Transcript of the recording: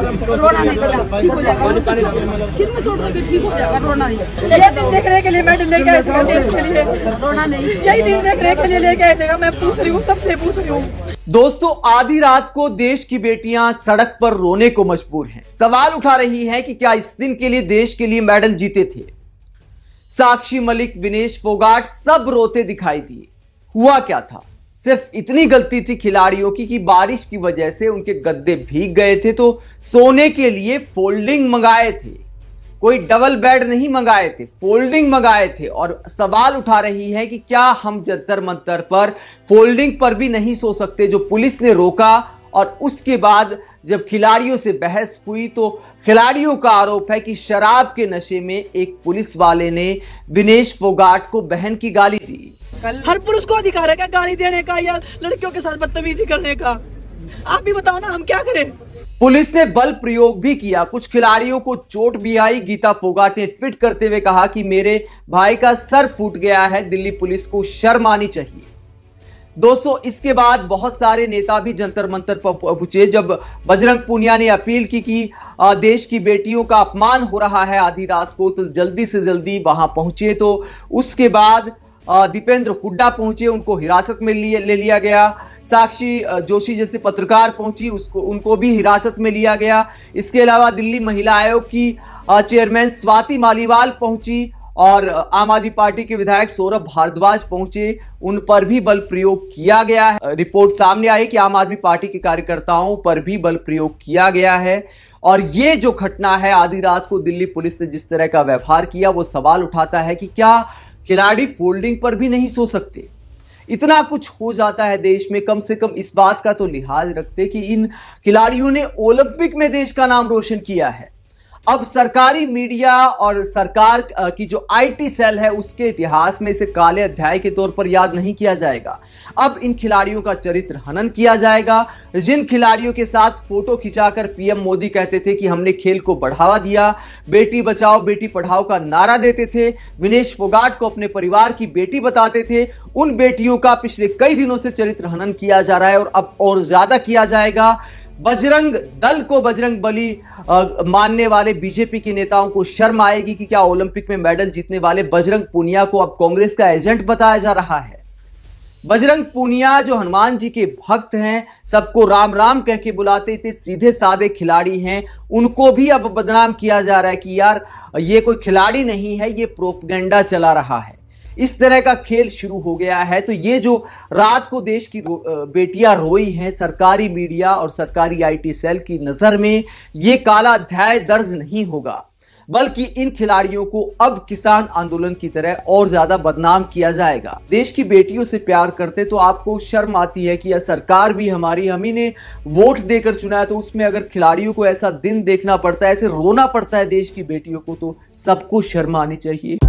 रोना नहीं ठीक हो जाएगा सिर में छोड़ ठीक हो जाएगा रोना नहीं दिन देखने के लिए मैं लेके मैं पूछ रही हूँ सबसे पूछ रही हूँ दोस्तों आधी रात को देश की बेटियां सड़क पर रोने को मजबूर हैं सवाल उठा रही है कि क्या इस दिन के लिए देश के लिए मेडल जीते थे साक्षी मलिक विनेश फोगाट सब रोते दिखाई दिए हुआ क्या था सिर्फ इतनी गलती थी खिलाड़ियों की कि बारिश की वजह से उनके गद्दे भीग गए थे तो सोने के लिए फोल्डिंग मंगाए थे कोई डबल बेड नहीं मंगाए थे फोल्डिंग मंगाए थे और सवाल उठा रही है कि क्या हम जंतर मंतर पर फोल्डिंग पर भी नहीं सो सकते जो पुलिस ने रोका और उसके बाद जब खिलाड़ियों से बहस हुई तो खिलाड़ियों का आरोप है कि शराब के नशे में एक पुलिस वाले ने दिनेश फोगाट को बहन की गाली दी हर पुरुष को अधिकार है क्या गाली देने का या लड़कियों के साथ बदतमीजी करने का आप भी बताओ ना हम क्या करें पुलिस ने बल प्रयोग भी किया कुछ खिलाड़ियों को चोट भी आई गीता फोगाट ने ट्वीट करते हुए कहा कि मेरे भाई का सर फूट गया है दिल्ली पुलिस को शर्म आनी चाहिए दोस्तों इसके बाद बहुत सारे नेता भी जंतर मंतर पर पहुंचे जब बजरंग पुनिया ने अपील की कि देश की बेटियों का अपमान हो रहा है आधी रात को तो जल्दी से जल्दी वहां पहुंचे तो उसके बाद दीपेंद्र हुड्डा पहुंचे उनको हिरासत में लिए ले लिया गया साक्षी जोशी जैसे पत्रकार पहुंची उसको उनको भी हिरासत में लिया गया इसके अलावा दिल्ली महिला आयोग की चेयरमैन स्वाति मालीवाल पहुंची और आम आदमी पार्टी के विधायक सौरभ भारद्वाज पहुंचे उन पर भी बल प्रयोग किया गया है रिपोर्ट सामने आई कि आम आदमी पार्टी के कार्यकर्ताओं पर भी बल प्रयोग किया गया है और ये जो घटना है आधी रात को दिल्ली पुलिस ने जिस तरह का व्यवहार किया वो सवाल उठाता है कि क्या खिलाड़ी फोल्डिंग पर भी नहीं सो सकते इतना कुछ हो जाता है देश में कम से कम इस बात का तो लिहाज रखते कि इन खिलाड़ियों ने ओलंपिक में देश का नाम रोशन किया है अब सरकारी मीडिया और सरकार की जो आईटी सेल है उसके इतिहास में इसे काले अध्याय के तौर पर याद नहीं किया जाएगा अब इन खिलाड़ियों का चरित्र हनन किया जाएगा जिन खिलाड़ियों के साथ फोटो खिंचाकर पीएम मोदी कहते थे कि हमने खेल को बढ़ावा दिया बेटी बचाओ बेटी पढ़ाओ का नारा देते थे विनेश फोगाट को अपने परिवार की बेटी बताते थे उन बेटियों का पिछले कई दिनों से चरित्र हनन किया जा रहा है और अब और ज्यादा किया जाएगा बजरंग दल को बजरंग बली मानने वाले बीजेपी के नेताओं को शर्म आएगी कि क्या ओलंपिक में मेडल जीतने वाले बजरंग पूनिया को अब कांग्रेस का एजेंट बताया जा रहा है बजरंग पूनिया जो हनुमान जी के भक्त हैं सबको राम राम कह के बुलाते थे सीधे साधे खिलाड़ी हैं उनको भी अब बदनाम किया जा रहा है कि यार ये कोई खिलाड़ी नहीं है ये प्रोपगेंडा चला रहा है इस तरह का खेल शुरू हो गया है तो ये जो रात को देश की रो, बेटियां रोई हैं सरकारी मीडिया और सरकारी आईटी सेल की नज़र में ये काला अध्याय दर्ज नहीं होगा बल्कि इन खिलाड़ियों को अब किसान आंदोलन की तरह और ज्यादा बदनाम किया जाएगा देश की बेटियों से प्यार करते तो आपको शर्म आती है कि यह सरकार भी हमारी हम ही ने वोट देकर चुना है तो उसमें अगर खिलाड़ियों को ऐसा दिन देखना पड़ता है ऐसे रोना पड़ता है देश की बेटियों को तो सबको शर्म आनी चाहिए